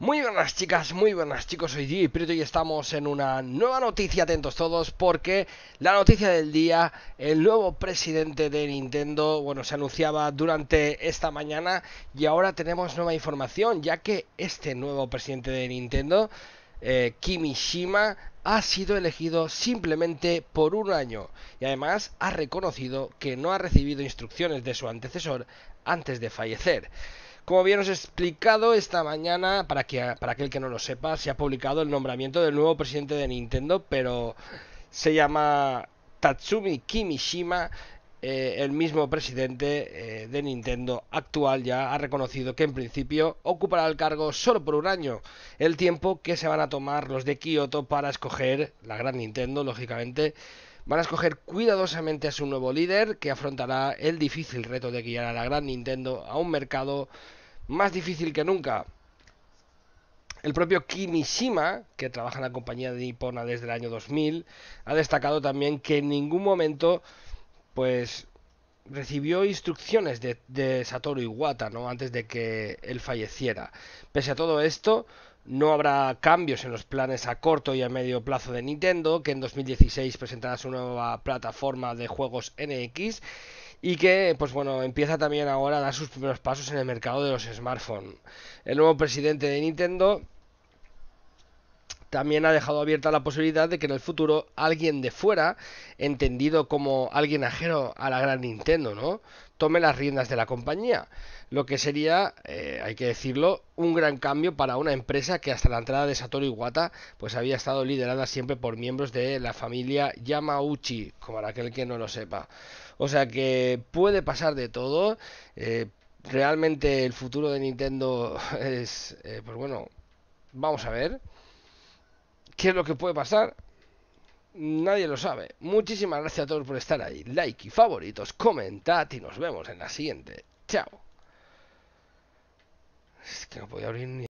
Muy buenas chicas, muy buenas chicos, soy G y estamos en una nueva noticia, atentos todos, porque la noticia del día, el nuevo presidente de Nintendo, bueno, se anunciaba durante esta mañana y ahora tenemos nueva información, ya que este nuevo presidente de Nintendo, eh, Kimishima, ha sido elegido simplemente por un año y además ha reconocido que no ha recibido instrucciones de su antecesor antes de fallecer. Como bien os he explicado esta mañana, para, que, para aquel que no lo sepa, se ha publicado el nombramiento del nuevo presidente de Nintendo, pero se llama Tatsumi Kimishima. Eh, el mismo presidente eh, de Nintendo actual ya ha reconocido que en principio ocupará el cargo solo por un año, el tiempo que se van a tomar los de Kyoto para escoger la gran Nintendo, lógicamente, Van a escoger cuidadosamente a su nuevo líder, que afrontará el difícil reto de guiar a la gran Nintendo a un mercado más difícil que nunca. El propio Kimishima, que trabaja en la compañía de Nippona desde el año 2000, ha destacado también que en ningún momento pues recibió instrucciones de, de Satoru Iwata ¿no? antes de que él falleciera. Pese a todo esto, no habrá cambios en los planes a corto y a medio plazo de Nintendo, que en 2016 presentará su nueva plataforma de juegos NX y que, pues bueno, empieza también ahora a dar sus primeros pasos en el mercado de los smartphones. El nuevo presidente de Nintendo también ha dejado abierta la posibilidad de que en el futuro alguien de fuera, entendido como alguien ajeno a la gran Nintendo, ¿no? tome las riendas de la compañía, lo que sería, eh, hay que decirlo, un gran cambio para una empresa que hasta la entrada de Satoru Iwata pues había estado liderada siempre por miembros de la familia Yamauchi, como para aquel que no lo sepa. O sea que puede pasar de todo. Eh, realmente el futuro de Nintendo es, eh, pues bueno, vamos a ver. ¿Qué es lo que puede pasar? Nadie lo sabe. Muchísimas gracias a todos por estar ahí. Like y favoritos, comentad y nos vemos en la siguiente. Chao. Es que no podía abrir ni...